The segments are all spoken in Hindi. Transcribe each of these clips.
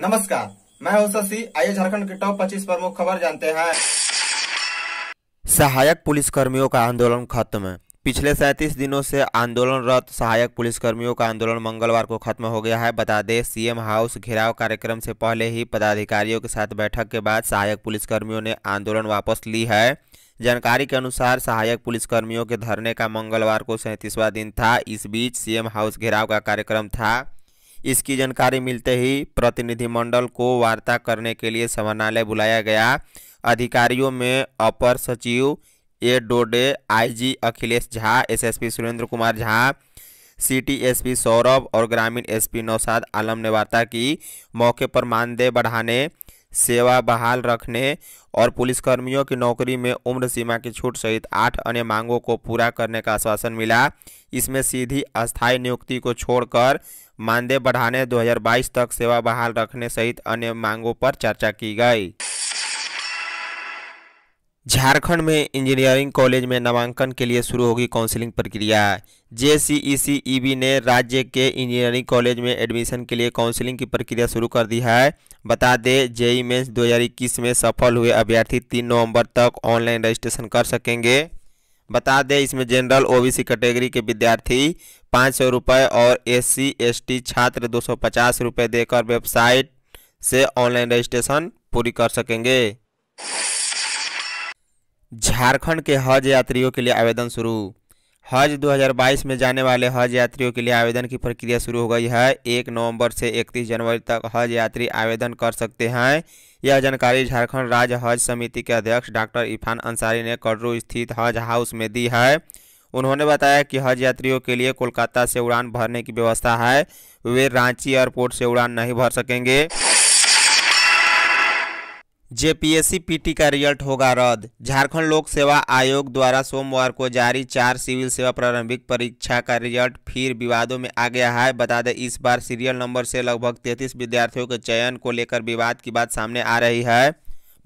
नमस्कार मैं हूं शशि आइए झारखंड के टॉप 25 प्रमुख खबर जानते हैं सहायक पुलिस कर्मियों का आंदोलन खत्म पिछले सैंतीस दिनों से आंदोलनरत सहायक पुलिसकर्मियों का आंदोलन मंगलवार को खत्म हो गया है बता दें सीएम हाउस घेराव कार्यक्रम से पहले ही पदाधिकारियों के साथ बैठक के बाद सहायक पुलिसकर्मियों ने आंदोलन वापस ली है जानकारी के अनुसार सहायक पुलिसकर्मियों के धरने का मंगलवार को सैंतीसवां दिन था इस बीच सीएम हाउस घेराव का कार्यक्रम था इसकी जानकारी मिलते ही प्रतिनिधिमंडल को वार्ता करने के लिए समानालय बुलाया गया अधिकारियों में अपर सचिव A Dode IG Akhilesh Jha SSP Surendra Kumar Jha city SP Saurabh और ग्रामीण एसपी नौसाद आलम ने वार्ता की मौके पर मानदेय बढ़ाने सेवा बहाल रखने और पुलिसकर्मियों की नौकरी में उम्र सीमा की छूट सहित आठ अन्य मांगों को पूरा करने का आश्वासन मिला इसमें सीधी अस्थायी नियुक्ति को छोड़कर मानदेय बढ़ाने 2022 तक सेवा बहाल रखने सहित अन्य मांगों पर चर्चा की गई झारखंड में इंजीनियरिंग कॉलेज में नामांकन के लिए शुरू होगी काउंसलिंग प्रक्रिया जे सी ने राज्य के इंजीनियरिंग कॉलेज में एडमिशन के लिए काउंसलिंग की प्रक्रिया शुरू कर दी है बता दें जेई में दो में सफल हुए अभ्यर्थी 3 नवंबर तक ऑनलाइन रजिस्ट्रेशन कर सकेंगे बता दें इसमें जनरल ओबीसी कैटेगरी के विद्यार्थी पाँच सौ रुपये और एस सी छात्र दो सौ पचास रुपये देकर वेबसाइट से ऑनलाइन रजिस्ट्रेशन पूरी कर सकेंगे झारखंड के हज यात्रियों के लिए आवेदन शुरू हज 2022 में जाने वाले हज यात्रियों के लिए आवेदन की प्रक्रिया शुरू हो गई है एक नवंबर से 31 जनवरी तक हज यात्री आवेदन कर सकते हैं यह जानकारी झारखंड राज्य हज समिति के अध्यक्ष डॉक्टर इरफान अंसारी ने कर्रू स्थित हज हाउस में दी है उन्होंने बताया कि हज यात्रियों के लिए कोलकाता से उड़ान भरने की व्यवस्था है वे रांची एयरपोर्ट से उड़ान नहीं भर सकेंगे जेपीएससी पीटी का रिजल्ट होगा रद्द झारखंड लोक सेवा आयोग द्वारा सोमवार को जारी चार सिविल सेवा प्रारंभिक परीक्षा का रिजल्ट फिर विवादों में आ गया है बता दें इस बार सीरियल नंबर से लगभग 33 विद्यार्थियों के चयन को लेकर विवाद की बात सामने आ रही है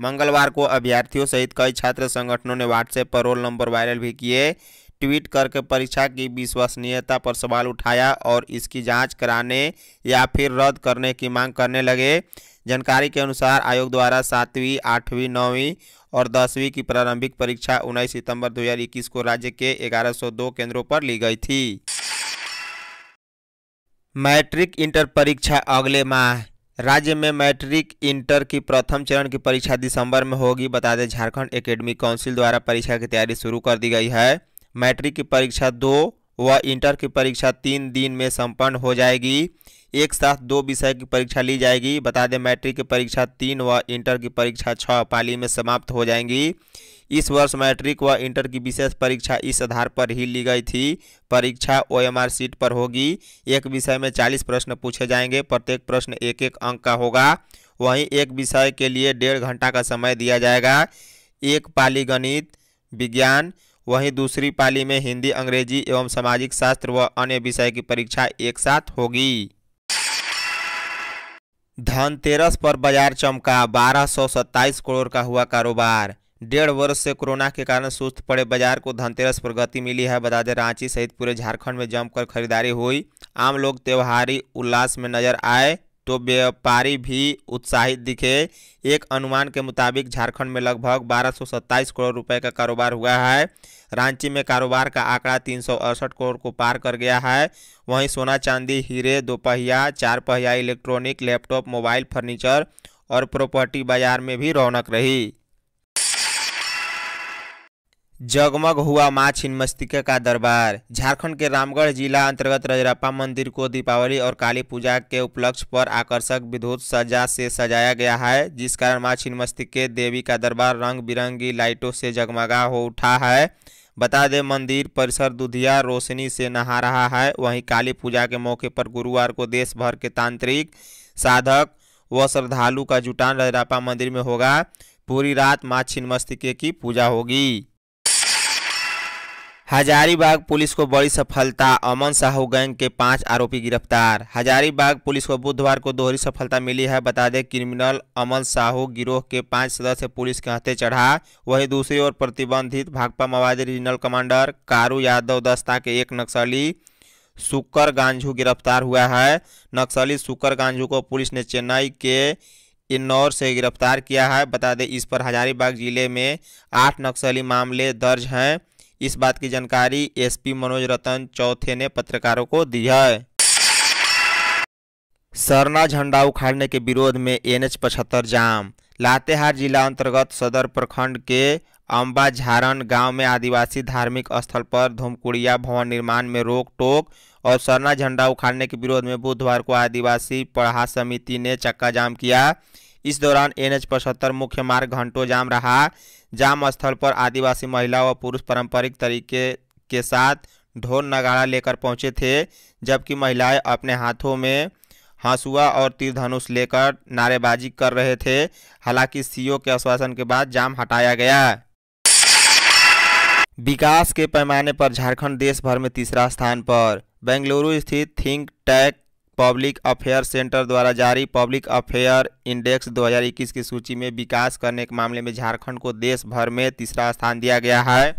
मंगलवार को अभ्यर्थियों सहित कई छात्र संगठनों ने व्हाट्सएप पर रोल नंबर वायरल भी किए ट्वीट करके परीक्षा की विश्वसनीयता पर सवाल उठाया और इसकी जाँच कराने या फिर रद्द करने की मांग करने लगे जानकारी के अनुसार आयोग द्वारा सातवीं आठवीं नौवीं और दसवीं की प्रारंभिक परीक्षा 19 सितंबर 2021 को राज्य के 1102 केंद्रों पर ली गई थी मैट्रिक इंटर परीक्षा अगले माह राज्य में मैट्रिक इंटर की प्रथम चरण की परीक्षा दिसंबर में होगी बता दें झारखंड एकेडमी काउंसिल द्वारा परीक्षा की तैयारी शुरू कर दी गई है मैट्रिक की परीक्षा दो व इंटर की परीक्षा तीन दिन में संपन्न हो जाएगी एक साथ दो विषय की परीक्षा ली जाएगी बता दें मैट्रिक की परीक्षा तीन व इंटर की परीक्षा छः पाली में समाप्त हो जाएंगी इस वर्ष मैट्रिक व इंटर की विशेष परीक्षा इस आधार पर ही ली गई थी परीक्षा ओएमआर सीट पर होगी एक विषय में चालीस प्रश्न पूछे जाएंगे प्रत्येक प्रश्न एक एक अंक का होगा वहीं एक विषय के लिए डेढ़ घंटा का समय दिया जाएगा एक पाली गणित विज्ञान वहीं दूसरी पाली में हिंदी अंग्रेजी एवं सामाजिक शास्त्र व अन्य विषय की परीक्षा एक साथ होगी धनतेरस पर बाजार चमका बारह सौ सत्ताईस करोड़ का हुआ कारोबार डेढ़ वर्ष से कोरोना के कारण सुस्त पड़े बाजार को धनतेरस पर गति मिली है बता दें रांची सहित पूरे झारखंड में जमकर खरीदारी हुई आम लोग त्योहारी उल्लास में नजर आए तो व्यापारी भी उत्साहित दिखे एक अनुमान के मुताबिक झारखंड में लगभग 1227 करोड़ रुपए का कारोबार हुआ है रांची में कारोबार का आंकड़ा तीन करोड़ को पार कर गया है वहीं सोना चांदी हीरे दोपहिया चार पहिया इलेक्ट्रॉनिक लैपटॉप मोबाइल फर्नीचर और प्रॉपर्टी बाजार में भी रौनक रही जगमग हुआ माँ छिन्मस्तिका का दरबार झारखंड के रामगढ़ जिला अंतर्गत रजरप्पा मंदिर को दीपावली और काली पूजा के उपलक्ष्य पर आकर्षक विद्युत सजा से सजाया गया है जिस कारण माँ छिन्मस्तिके देवी का दरबार रंग बिरंगी लाइटों से जगमगा हो उठा है बता दें मंदिर परिसर दुधिया रोशनी से नहा रहा है वहीं काली पूजा के मौके पर गुरुवार को देश भर के तांत्रिक साधक व श्रद्धालु का जुटान रजरापा मंदिर में होगा पूरी रात माँ छिन्मस्तिके की पूजा होगी हजारीबाग पुलिस को बड़ी सफलता अमन साहू गैंग के पांच आरोपी गिरफ्तार हजारीबाग पुलिस को बुधवार को दोहरी सफलता मिली है बता दें क्रिमिनल अमन साहू गिरोह के पांच सदस्य पुलिस के हथे चढ़ा वहीं दूसरी ओर प्रतिबंधित भाकपा माओवादी रीजनल कमांडर कारू यादव दस्ता के एक नक्सली सुकर गांझू गिरफ्तार हुआ है नक्सली सुकर गांझू को पुलिस ने चेन्नई के इन्नौर से गिरफ्तार किया है बता दें इस पर हजारीबाग जिले में आठ नक्सली मामले दर्ज हैं इस बात की जानकारी एसपी मनोज रतन चौथे ने पत्रकारों को दी है सरना झंडा उखाड़ने के विरोध में एन एच पचहत्तर जाम लातेहार जिला अंतर्गत सदर प्रखंड के अम्बा झारन गांव में आदिवासी धार्मिक स्थल पर धूमकुड़िया भवन निर्माण में रोक टोक और सरना झंडा उखाड़ने के विरोध में बुधवार को आदिवासी पढ़ा समिति ने चक्का जाम किया इस दौरान एन एच पचहत्तर मुख्य मार्ग घंटों जाम रहा जाम स्थल पर आदिवासी महिला व पुरुष पारंपरिक तरीके के साथ ढोल नगाड़ा लेकर पहुंचे थे जबकि महिलाएं अपने हाथों में हंसुआ और तीर धनुष लेकर नारेबाजी कर रहे थे हालांकि सीओ के आश्वासन के बाद जाम हटाया गया विकास के पैमाने पर झारखंड देश भर में तीसरा स्थान पर बेंगलुरु स्थित think tank public affair centre द्वारा जारी पब्लिक अफेयर इंडेक्स 2021 की सूची में विकास करने के मामले में झारखंड को देश भर में तीसरा स्थान दिया गया है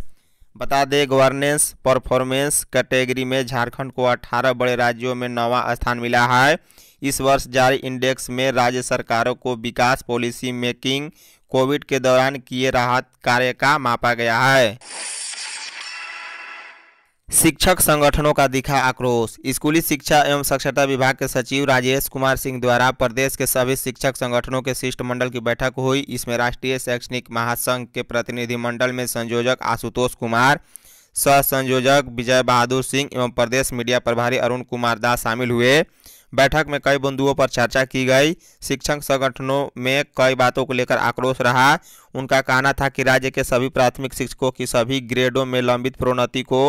बता दें गवर्नेंस परफॉर्मेंस कैटेगरी में झारखंड को 18 बड़े राज्यों में नवा स्थान मिला है इस वर्ष जारी इंडेक्स में राज्य सरकारों को विकास पॉलिसी मेकिंग कोविड के दौरान किए राहत कार्य का मापा गया है शिक्षक संगठनों का दिखा आक्रोश स्कूली शिक्षा एवं साक्षरता विभाग के सचिव राजेश कुमार सिंह द्वारा प्रदेश के सभी शिक्षक संगठनों के शिष्टमंडल की बैठक हुई इसमें राष्ट्रीय शैक्षणिक महासंघ के प्रतिनिधिमंडल में संयोजक आशुतोष कुमार सह संयोजक विजय बहादुर सिंह एवं प्रदेश मीडिया प्रभारी अरुण कुमार दास शामिल हुए बैठक में कई बिंदुओं पर चर्चा की गई शिक्षक संगठनों में कई बातों को लेकर आक्रोश रहा उनका कहना था कि राज्य के सभी प्राथमिक शिक्षकों की सभी ग्रेडों में लंबित प्रोन्नति को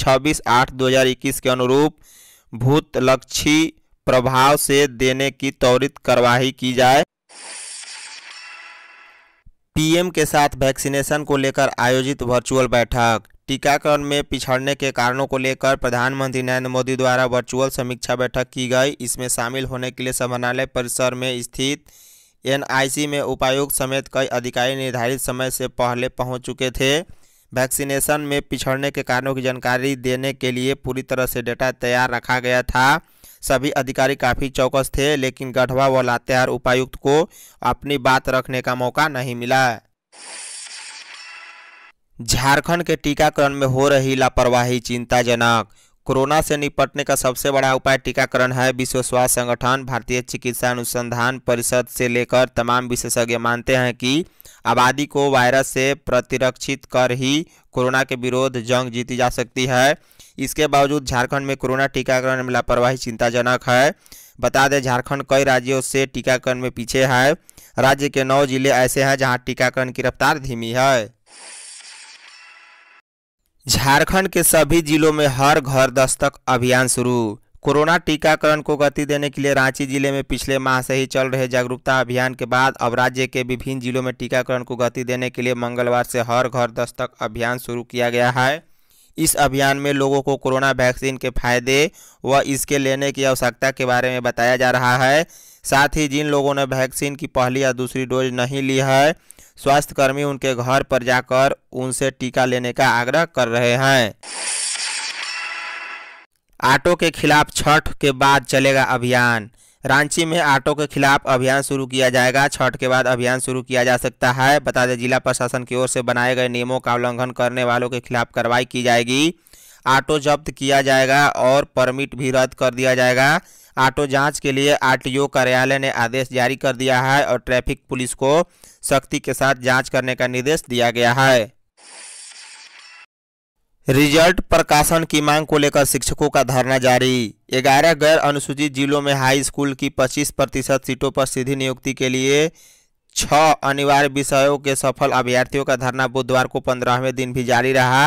26 आठ 2021 के अनुरूप भूतलक्षी प्रभाव से देने की त्वरित कार्यवाही की जाए पीएम के साथ वैक्सीनेशन को लेकर आयोजित वर्चुअल बैठक टीकाकरण में पिछड़ने के कारणों को लेकर प्रधानमंत्री नरेंद्र मोदी द्वारा वर्चुअल समीक्षा बैठक की गई इसमें शामिल होने के लिए समानालय परिसर में स्थित एनआईसी में उपायुक्त समेत कई अधिकारी निर्धारित समय से पहले पहुंच चुके थे वैक्सीनेशन में पिछड़ने के कारणों की जानकारी देने के लिए पूरी तरह से डेटा तैयार रखा गया था सभी अधिकारी काफ़ी चौकस थे लेकिन गढ़वा व लातेहार उपायुक्त को अपनी बात रखने का मौका नहीं मिला झारखंड के टीकाकरण में हो रही लापरवाही चिंताजनक कोरोना से निपटने का सबसे बड़ा उपाय टीकाकरण है विश्व स्वास्थ्य संगठन भारतीय चिकित्सा अनुसंधान परिषद से लेकर तमाम विशेषज्ञ मानते हैं कि आबादी को वायरस से प्रतिरक्षित कर ही कोरोना के विरोध जंग जीती जा सकती है इसके बावजूद झारखंड में कोरोना टीकाकरण में लापरवाही चिंताजनक है बता दें झारखंड कई राज्यों से टीकाकरण में पीछे है राज्य के नौ जिले ऐसे हैं जहाँ टीकाकरण की रफ्तार धीमी है झारखंड के सभी जिलों में हर घर दस्तक अभियान शुरू कोरोना टीकाकरण को गति देने के लिए रांची जिले में पिछले माह से ही चल रहे जागरूकता अभियान के बाद अब राज्य के विभिन्न जिलों में टीकाकरण को गति देने के लिए मंगलवार से हर घर दस्तक अभियान शुरू किया गया है इस अभियान में लोगों को कोरोना वैक्सीन के फायदे व इसके लेने की आवश्यकता के बारे में बताया जा रहा है साथ ही जिन लोगों ने वैक्सीन की पहली या दूसरी डोज नहीं ली है स्वास्थ्यकर्मी उनके घर पर जाकर उनसे टीका लेने का आग्रह कर रहे हैं ऑटो के खिलाफ छठ के बाद चलेगा अभियान रांची में ऑटो के खिलाफ अभियान शुरू किया जाएगा छठ के बाद अभियान शुरू किया जा सकता है बता दें जिला प्रशासन की ओर से बनाए गए नियमों का उल्लंघन करने वालों के खिलाफ कार्रवाई की जाएगी ऑटो जब्त किया जाएगा और परमिट भी रद्द कर दिया जाएगा ऑटो जांच के लिए आरटीओ कार्यालय ने आदेश जारी कर दिया है और ट्रैफिक पुलिस को सख्ती के साथ जांच करने का निर्देश दिया गया है रिजल्ट प्रकाशन की मांग को लेकर शिक्षकों का धरना जारी ग्यारह गैर अनुसूचित जिलों में हाई स्कूल की 25 प्रतिशत सीटों पर सीधी नियुक्ति के लिए छह अनिवार्य विषयों के सफल अभ्यर्थियों का धरना बुधवार को पंद्रहवें दिन भी जारी रहा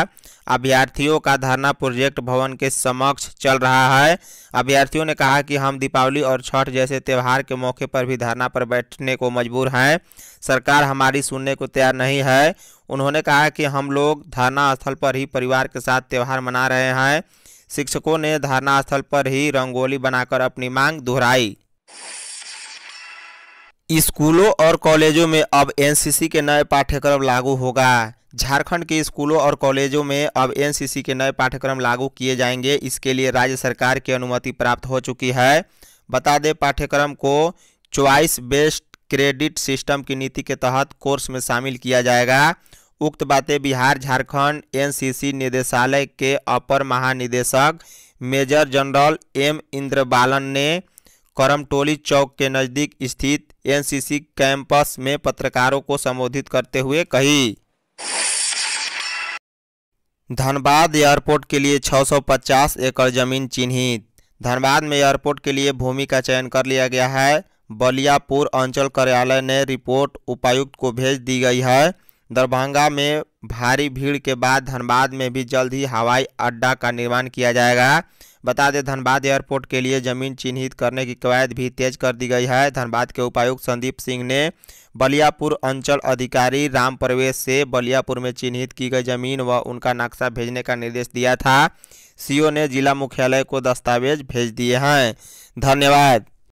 अभ्यर्थियों का धरना प्रोजेक्ट भवन के समक्ष चल रहा है अभ्यर्थियों ने कहा कि हम दीपावली और छठ जैसे त्यौहार के मौके पर भी धरना पर बैठने को मजबूर हैं सरकार हमारी सुनने को तैयार नहीं है उन्होंने कहा कि हम लोग धरना स्थल पर ही परिवार के साथ त्यौहार मना रहे हैं शिक्षकों ने धरना स्थल पर ही रंगोली बनाकर अपनी मांग दोहराई स्कूलों और कॉलेजों में अब एनसीसी के नए पाठ्यक्रम लागू होगा झारखंड के स्कूलों और कॉलेजों में अब एनसीसी के नए पाठ्यक्रम लागू किए जाएंगे इसके लिए राज्य सरकार की अनुमति प्राप्त हो चुकी है बता दें पाठ्यक्रम को च्वाइस बेस्ड क्रेडिट सिस्टम की नीति के तहत कोर्स में शामिल किया जाएगा उक्त बातें बिहार झारखंड एनसीसी निदेशालय के अपर महानिदेशक मेजर जनरल एम इंद्रबालन ने करमटोली चौक के नज़दीक स्थित एनसीसी कैंपस में पत्रकारों को संबोधित करते हुए कही धनबाद एयरपोर्ट के लिए 650 एकड़ जमीन चिन्हित धनबाद में एयरपोर्ट के लिए भूमि का चयन कर लिया गया है बलियापुर अंचल कार्यालय ने रिपोर्ट उपायुक्त को भेज दी गई है दरभंगा में भारी भीड़ के बाद धनबाद में भी जल्द ही हवाई अड्डा का निर्माण किया जाएगा बता दें धनबाद एयरपोर्ट के लिए जमीन चिन्हित करने की कवायद भी तेज कर दी गई है धनबाद के उपायुक्त संदीप सिंह ने बलियापुर अंचल अधिकारी राम प्रवेश से बलियापुर में चिन्हित की गई जमीन व उनका नक्शा भेजने का निर्देश दिया था सीओ ने जिला मुख्यालय को दस्तावेज भेज दिए हैं धन्यवाद